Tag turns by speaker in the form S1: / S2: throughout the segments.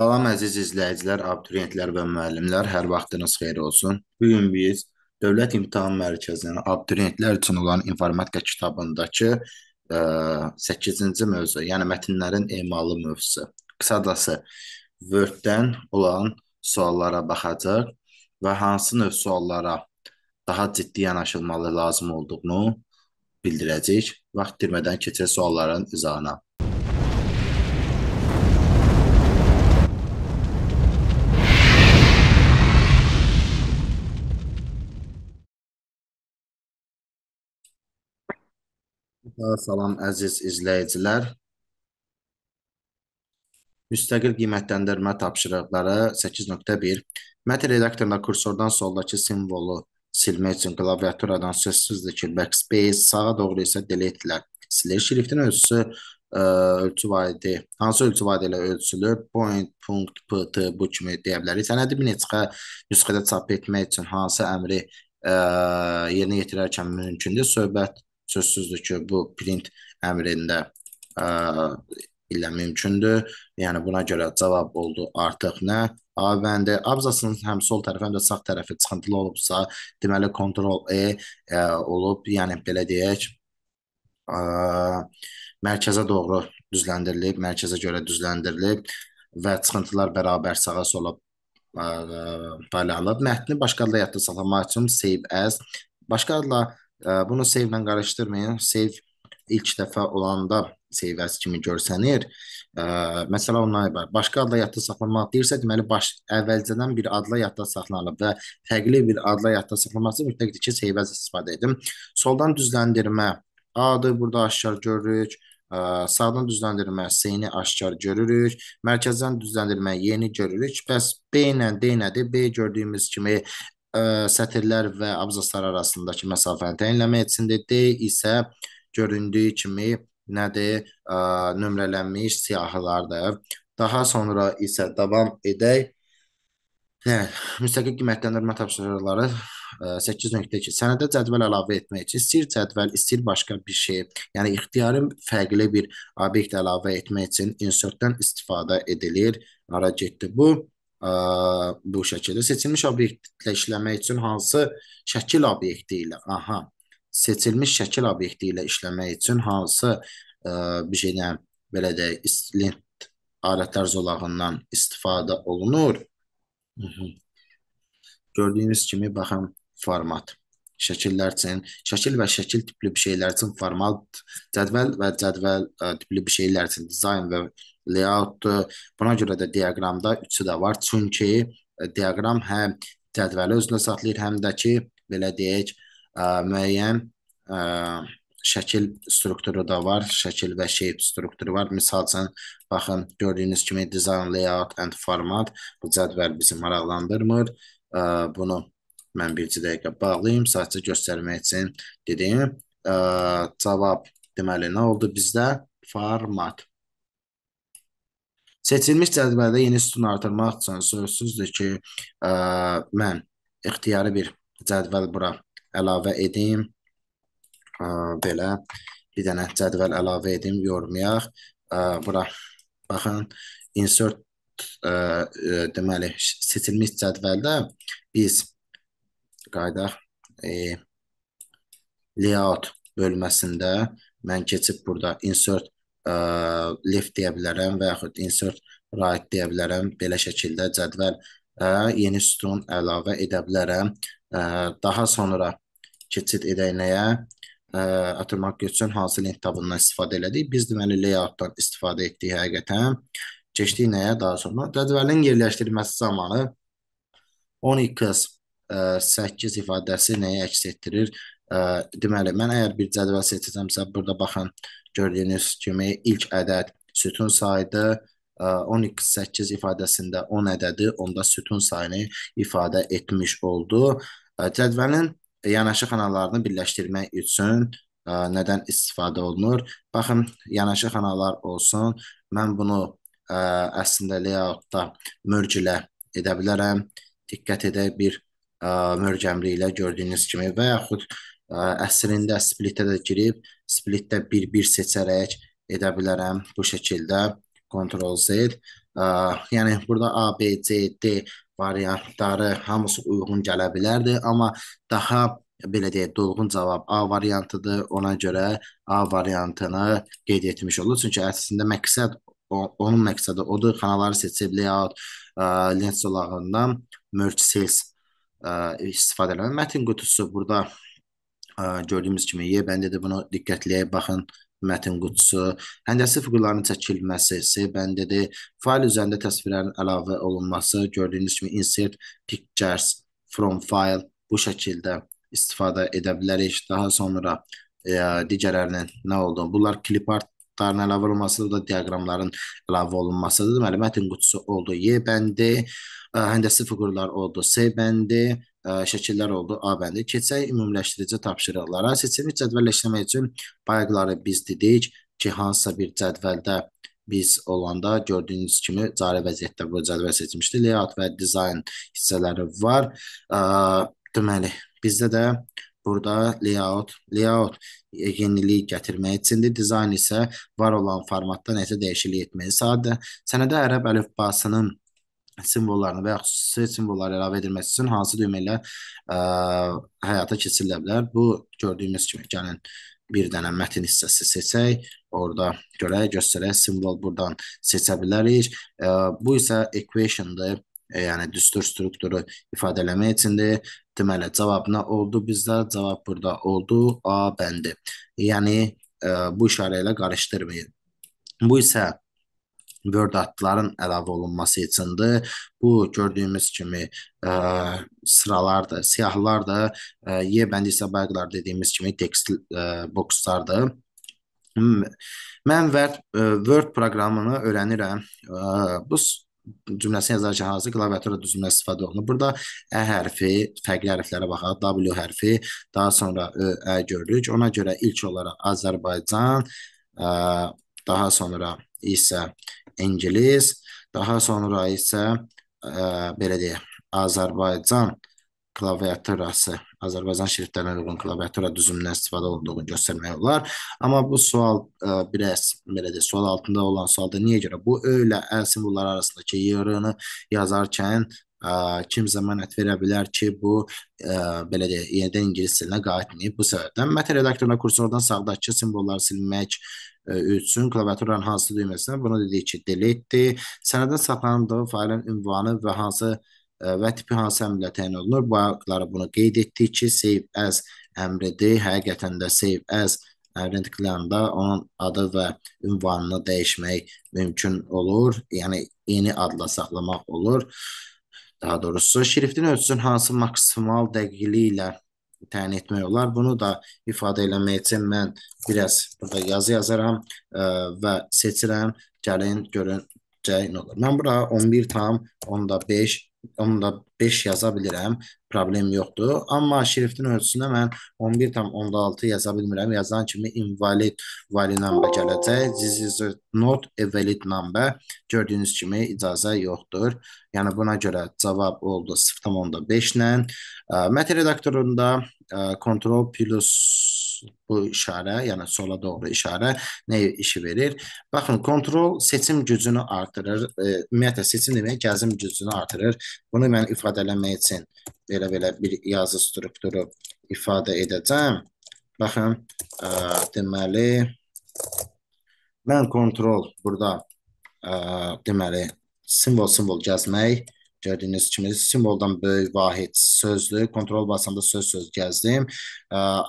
S1: Salam əziz izləyicilər, abituriyentlər və müəllimlər, hər vaxtınız xeyir olsun. Bu gün biz Dövlət İmtahan Mərkəzinin abituriyentlər üçün olan informatika kitabındakı e, ə, 8-ci mövzu, yəni mətnlərin emalı mövzusu, qısadası Word-dən olan suallara baxacaq və hansı növ suallara daha ciddi yanaşılmalı lazım olduğunu bildirəcək. Vaxt itirmədən keçək sualların izahına. Salam əziz izləyicilər. Müstəqil qiymətləndirmə tapşırıqları 8.1. Mətn redaktorunda kursordan soldakı simvolu silmək üçün klaviaturadan sözsüz dikil backspace, sağa doğru isə delete-lər silir. Şriftin ölçüsü ə, e, ölçü vaidi, hansı ölçü vaidi ilə ölçülür? Point, punkt, pt bu kimi deyə bilərik. Sənədi bir neçə nüsxədə çap etmək üçün hansı əmri ə, e, yerinə yetirərkən mümkündür? Söhbət Sözsüzdür ki, bu print əmrində ə, e, ilə mümkündür. Yəni buna görə cavab oldu artıq nə? A bəndi. Abzasının həm sol tərəfi, həm də sağ tərəfi çıxıntılı olubsa, deməli kontrol E ə, e, olub, yəni belə deyək, ə, e, mərkəzə doğru düzləndirilib, mərkəzə görə düzləndirilib və çıxıntılar bərabər sağa sola paylanıb. Mətni başqa adla yadda saxlamaq üçün save as başqa adla Bunu save-lə qarışdırmayın. Save ilk dəfə olanda save-əs kimi görsənir. Məsələ ondan ibarət. Başqa adla yadda saxlamaq deyirsə, deməli baş əvvəlcədən bir adla yadda saxlanılıb və fərqli bir adla yadda saxlanması mütləqdir ki, save-əs istifadə edin. Soldan düzləndirmə A-dır, burada aşkar görürük. Ə, sağdan düzləndirmə C-ni aşkar görürük. Mərkəzdən düzləndirmə Y-ni görürük. Bəs B ilə D nədir? B gördüyümüz kimi ə, e, sətirlər və abzaslar arasındakı məsafəni təyinləmək etsindir. D isə göründüyü kimi nədir? Ə, e, nömrələnmiş siyahılardır. Daha sonra isə davam edək. Hə, müstəqil qiymətləndirmə tapşırıqları 8.2. E, sənədə cədvəl əlavə etmək üçün istəyir cədvəl, istəyir başqa bir şey, yəni ixtiyari fərqli bir obyekt əlavə etmək üçün insertdən istifadə edilir. Ara getdi bu bu şəkildə seçilmiş obyektlə işləmək üçün hansı şəkil obyekti ilə, aha, seçilmiş şəkil obyekti ilə işləmək üçün hansı ə, bir şeylə belə deyək, lint alətlər zolağından istifadə olunur. Hı -hı. Gördüyünüz kimi baxın format şəkillər üçün, şəkil və şəkil tipli bir şeylər üçün formal cədvəl və cədvəl ə, tipli bir şeylər üçün dizayn və layout, e, buna görə də diaqramda üçü də var. Çünki e, diaqram həm cədvəli özünə saxlayır, həm də ki, belə deyək, ə, e, müəyyən ə, şəkil strukturu da var, şəkil və shape strukturu var. Misal üçün baxın, gördüyünüz kimi design, layout and format bu cədvəl bizi maraqlandırmır. Ə, bunu mən bircə dəqiqə bağlayım, sadəcə göstərmək üçün dedim. Ə, cavab deməli nə oldu bizdə? Format. Seçilmiş cədvəldə yeni sütun artırmaq üçün sözsüzdür ki, ə, mən ixtiyari bir cədvəl bura əlavə edim. Ə, belə bir dənə cədvəl əlavə edim, yormayaq. Ə, bura baxın, insert ə, ə, deməli seçilmiş cədvəldə biz qaydaq e, layout bölməsində mən keçib burada insert ə, left deyə bilərəm və yaxud insert right deyə bilərəm. Belə şəkildə cədvəl ə, yeni sütun əlavə edə bilərəm. Ə, daha sonra keçid edək nəyə? Ə, atırmaq üçün hansı link tabından istifadə elədik? Biz deməli layoutdan istifadə etdik həqiqətən. Keçdik nəyə daha sonra? Cədvəlin yerləşdirilməsi zamanı 12 8 ifadəsi nəyi əks etdirir? Ə, deməli, mən əgər bir cədvəl seçəcəmsə, burada baxın, gördüyünüz kimi ilk ədəd sütun sayıdır. 12.8 ifadəsində 10 ədədi, onda sütun sayını ifadə etmiş oldu. Cədvəlin yanaşı xanalarını birləşdirmək üçün ə, nədən istifadə olunur? Baxın, yanaşı xanalar olsun. Mən bunu ə, əslində layoutda merge ilə edə bilərəm. Diqqət edək bir ə, mörgəmli ilə gördüyünüz kimi və yaxud əsrində splitə də girib, splitdə 1-1 seçərək edə bilərəm bu şəkildə Ctrl Z. Ə, yəni burada A, B, C, D variantları hamısı uyğun gələ bilərdi, amma daha belə deyək, dolğun cavab A variantıdır. Ona görə A variantını qeyd etmiş olur. Çünki əslində məqsəd o, onun məqsədi odur, xanaları seçib layout ə, lens zolağından merge cells ə, istifadə etmək. Mətin qutusu burada gördüyümüz kimi Yebəndə də bunu diqqətliyə baxın mətin qutusu, həndəsi fiqurların çəkilməsi, bəndədir, fayl üzərində təsvirlərin əlavə olunması, gördüyünüz kimi insert pictures from file bu şəkildə istifadə edə bilərik. Daha sonra e, digərlərinin nə olduğunu, bunlar clipart kartların əlavə olunmasıdır, da diaqramların əlavə olunmasıdır. Deməli, mətin qutusu oldu Y bəndi, e, həndəsi fiqurlar oldu C bəndi, ə, şəkillər oldu A bəndi. Keçək ümumiləşdirici tapşırıqlara. Seçilmiş cədvəllə işləmək üçün bayaqları biz dedik ki, hansısa bir cədvəldə biz olanda gördüyünüz kimi cari vəziyyətdə bu cədvəl seçmişdi. Layout və dizayn hissələri var. Ə, deməli, bizdə də burada layout, layout yenilik gətirmək üçündür. Dizayn isə var olan formatda nəsə dəyişiklik etməyi. Sadə sənədə ərəb əlifbasının simvollarını və yaxud sırf simvolları əlavə edilməsi üçün hansı düymələ ə, e, həyata keçirilə bilər? Bu gördüyümüz kimi gəlin bir dənə mətin hissəsi seçək, orada görək, göstərək, simvol buradan seçə bilərik. Ə, e, bu isə equation-dır, e, yəni düstur strukturu ifadə eləmək üçündür. Deməli, cavab nə oldu bizdə? Cavab burada oldu A bəndi. Yəni ə, e, bu işarə ilə qarışdırmayın. Bu isə Word adların əlavə olunması içindir. Bu gördüyümüz kimi ə, e, sıralar da, siyahılar da, ə, e, Y bəndi isə bayaqlar dediyimiz kimi text ə, e, bokslardır. Mən Word, ə, Word proqramını öyrənirəm. Ə, bu cümləsini yazarkən hansı klaviatura düzmə istifadə olunur? Burada ə hərfi, fərqli hərflərə baxaq, W hərfi, daha sonra ö, ə görürük. Ona görə ilk olaraq Azərbaycan, ə, daha sonra isə ingilis, daha sonra isə ə, e, belə deyək, Azərbaycan klaviaturası, Azərbaycan şriftlərinə uyğun klaviatura düzümündən istifadə olunduğunu göstərmək olar. Amma bu sual ə, e, biraz belə də sual altında olan sualda niyə görə bu ö ilə ə simvolları arasındakı yığını yazarkən ə, kimsə mənə verə bilər ki, bu ə, e, belə deyək, yenidən ingilis dilinə qayıtmayıb. Bu səbəbdən mətn redaktoruna kursordan sağdakı simvolları silmək E, üçün klaviaturanın hansı düyməsinə bunu dedik ki, delete-dir. Sənədə saxlanıldığı faylın ünvanı və hansı e, və tipi hansı əmrlə təyin olunur? Bayaqları bunu qeyd etdik ki, save as əmridir. Həqiqətən də save as əmrini tıklayanda onun adı və ünvanını dəyişmək mümkün olur. Yəni yeni adla saxlamaq olur. Daha doğrusu şriftin ölçüsünün hansı maksimal dəqiqliyi ilə təyin etmək olar. Bunu da ifadə eləmək üçün mən biraz burada yazı yazaram ə, e, və seçirəm. Gəlin görün C nə olur? Mən bura 11 tam onda 5 onda 5 yaza bilirəm, problem yoxdur. Amma şriftin ölçüsünə mən 11 tam onda 6 yaza bilmirəm. Yazan kimi invalid valid number gələcək. This is not a valid number. Gördüyünüz kimi icazə yoxdur. Yəni buna görə cavab oldu 0.5 ilə. Mətn redaktorunda ə, e, control plus bu işarə, yəni sola doğru işarə nə işi verir? Baxın, kontrol seçim gücünü artırır. E, ümumiyyətlə seçim demək gəzim gücünü artırır. Bunu mən ifadələmək üçün belə-belə bir yazı strukturu ifadə edəcəm. Baxın, ə, e, deməli mən kontrol burada ə, e, deməli simvol-simvol gəzmək Gördüyünüz kimi simvoldan böyük vahid sözlü, kontrol basanda söz-söz gəzdim.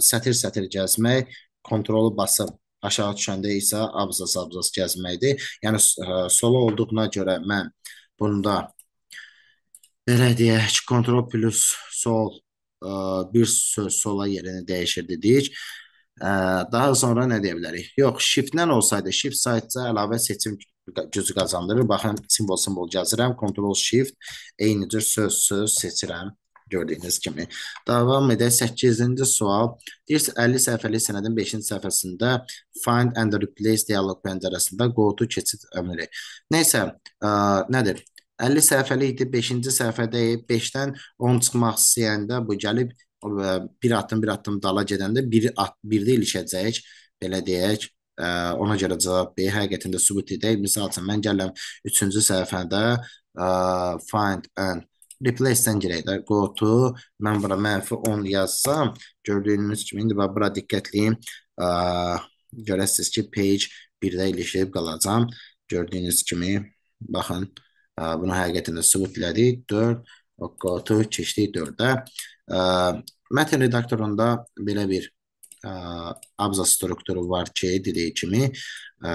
S1: Sətir-sətir gəzmək, kontrolu basıb aşağı düşəndə isə abzas-abzas gəzməkdir. Yəni solo olduğuna görə mən bunda belə deyək, kontrol plus sol ə, bir söz sola yerini dəyişir dedik. Ə, daha sonra nə deyə bilərik? Yox, shiftlə olsaydı, shift saytsa əlavə seçim gücü qazandırır. Baxın, simvol-simvol gəzirəm, Ctrl-Shift, eynicə söz-söz seçirəm gördüyünüz kimi. Davam edək 8-ci sual. Deyirsə 50 səhifəlik sənədin 5-ci səhifəsində find and replace dialoq pəncərəsində go to keçid əmri. Nəysə, ə, nədir? 50 səhifəlik idi, 5-ci səhifədəyik. 5-dən 10 çıxmaq istəyəndə bu gəlib ə, bir addım bir addım dala gedəndə bir at, birdə ilişəcək, belə deyək. Ə, ona görə cavab B həqiqətində sübut edək. Məsəl üçün mən gəlirəm 3-cü səhifədə ə, e, find and replace-dən girək də. Go to mən bura mənfi 10 yazsam, gördüyünüz kimi indi bax bura diqqətliyim. Ə, e, görəsiniz ki, page 1-də ilişib qalacam. Gördüyünüz kimi baxın, ə, e, bunu həqiqətində sübut elədik. 4 go to keçdik 4-də. Mətn redaktorunda belə bir abzas strukturu var ki, dediyi kimi ə,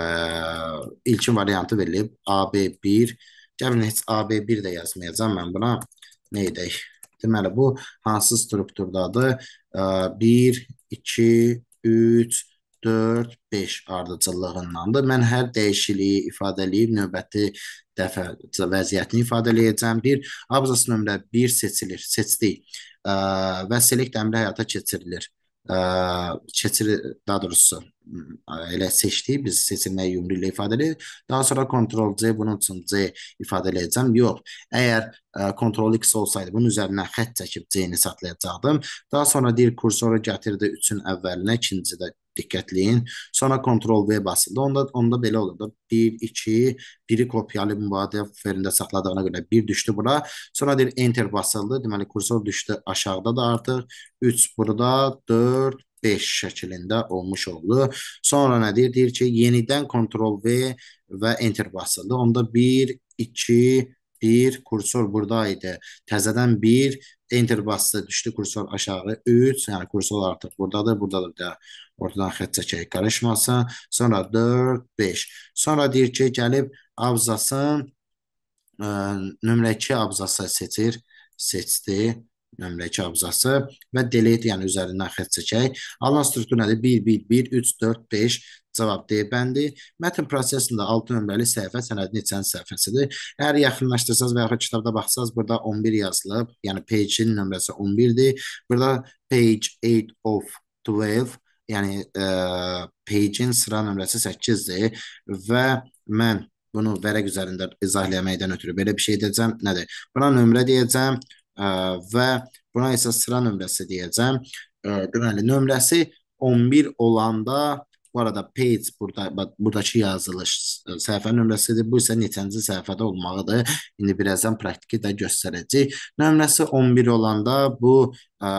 S1: ilkin variantı verilib AB1. Gəlin heç AB1 də yazmayacağam mən buna. Nə edək? Deməli bu hansı strukturdadır? 1 2 3 4 5 ardıcıllığındandır. Mən hər dəyişikliyi ifadələyib növbəti dəfə vəziyyətini ifadələyəcəm. Bir abzas nömrə 1 seçilir, seçdik və select əmri həyata keçirilir seçili daha doğrusu hmm, elə seçdiyimiz seçilməyə yumru ilə ifadəli. Daha sonra kontrol C bunun üçün C ifadə edəcəm. Yox. Əgər ə, e, kontrol X olsaydı bunun üzərinə xətt çəkib C-ni saxlayacaqdım. Daha sonra deyir kursoru gətirdi 3-ün əvvəlinə, ikincidə diqqətləyin. Sonra kontrol V basıldı. Onda onda belə olurdu. 1 2 biri kopyalı mübadilə ferində saxladığına görə 1 düşdü bura. Sonra deyir enter basıldı. Deməli kursor düşdü aşağıda da artıq 3 burada 4 5 şəklində olmuş oldu. Sonra nə deyir? Deyir ki, yenidən Ctrl V və Enter basıldı. Onda 1 2 1, kursor buradaydı. Təzədən 1, enter basdı, düşdü kursor aşağı 3, yəni kursor artıq buradadır, buradadır da ortadan xətt çəkək qarışmasın. Sonra 4, 5. Sonra deyir ki, gəlib abzasın ə, e, nömrə 2 abzası seçir, seçdi nömrə 2 abzası və delete, yəni üzərindən xətt çəkək. Alınan struktur nədir? 1, 1, 1, 3, 4, 5. Cavab D bəndi. Mətn prosesində 6 nömrəli səhifə sənədin içən səhifəsidir. Əgər yaxınlaşdırsanız və yaxud kitabda baxsanız, burada 11 yazılıb. Yəni page-in nömrəsi 11-dir. Burada page 8 of 12, yəni e, page-in sıra nömrəsi 8-dir və mən bunu vərəq üzərində izahləməkdən ötürü belə bir şey edəcəm. Nədir? Buna nömrə deyəcəm e, və buna isə sıra nömrəsi deyəcəm. E, deməli nömrəsi 11 olanda Bu arada page burada bak, buradakı yazılış e, səhifənin nömrəsidir. Bu isə neçənci səhifədə olmağıdır. İndi birazdan praktiki də göstərəcək. Nömrəsi 11 olanda bu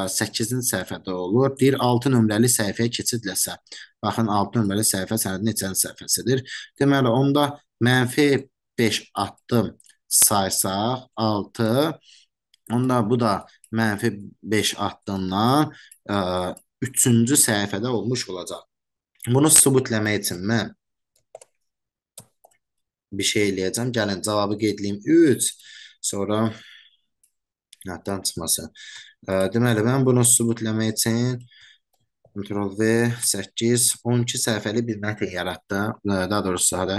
S1: 8-ci e, səhifədə olur. Deyir 6 nömrəli səhifəyə keçidləsə. Baxın 6 nömrəli səhifə sənədin neçənci səhifəsidir. Deməli onda mənfi 5 addım saysaq 6 onda bu da mənfi 5 addımdan e, 3-cü səhifədə olmuş olacaq. Bunu sübutləmək üçün mən bir şey eləyəcəm. Gəlin cavabı qeyd edeyim 3, sonra həddən çıxmasın. Deməli mən bunu sübutləmək üçün Ctrl V 8 12 səhifəli bir mətn yaratdım. Daha doğrusu hələ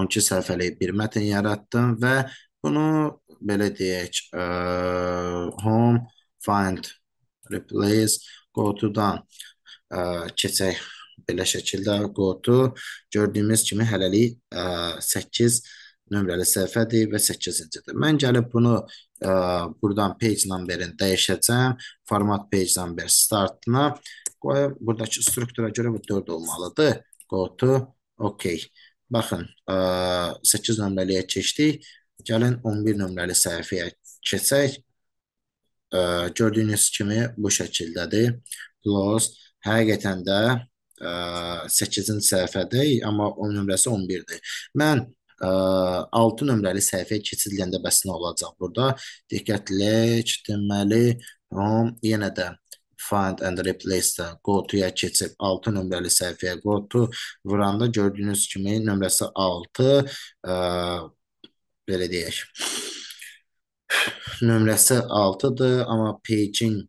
S1: 12 səhifəlik bir mətn yaratdım və bunu belə deyək, ə, home find replace go to done ə, keçək belə şəkildə qodu gördüyümüz kimi hələlik ə, 8 nömrəli səhifədir və 8-cidir. Mən gəlib bunu ə, buradan page numberini dəyişəcəm. Format page number startına qoyub buradakı struktura görə bu 4 olmalıdır. Qodu OK. Baxın, ə, 8 nömrəliyə keçdik. Gəlin 11 nömrəli səhifəyə keçək. Ə, gördüyünüz kimi bu şəkildədir. Plus həqiqətən də 8-ci səhifədir, amma onun nömrəsi 11-dir. Mən ə, 6 nömrəli səhifəyə keçidiləndə bəs nə olacaq burada? Diqqətlik, deməli, um, yenə də find and replace-də go-to-ya keçib 6 nömrəli səhifəyə go-to vuranda gördüyünüz kimi nömrəsi 6 ə, belə deyək. Nömrəsi 6-dır, amma page-in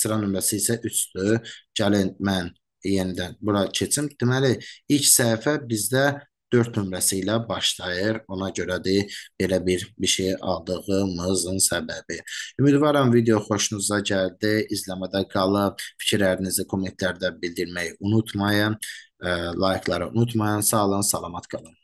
S1: sıra nömrəsi isə 3-dür. Gəlin mən yenidən bura keçim. Deməli, ilk səhifə bizdə 4 nömrəsi ilə başlayır. Ona görədir belə bir bir şey aldığımızın səbəbi. Ümidvaram video xoşunuza gəldi. İzləmədə qalıb fikirlərinizi kommentlərdə bildirməyi unutmayın. Laykları unutmayın. Sağ olun, salamat qalın.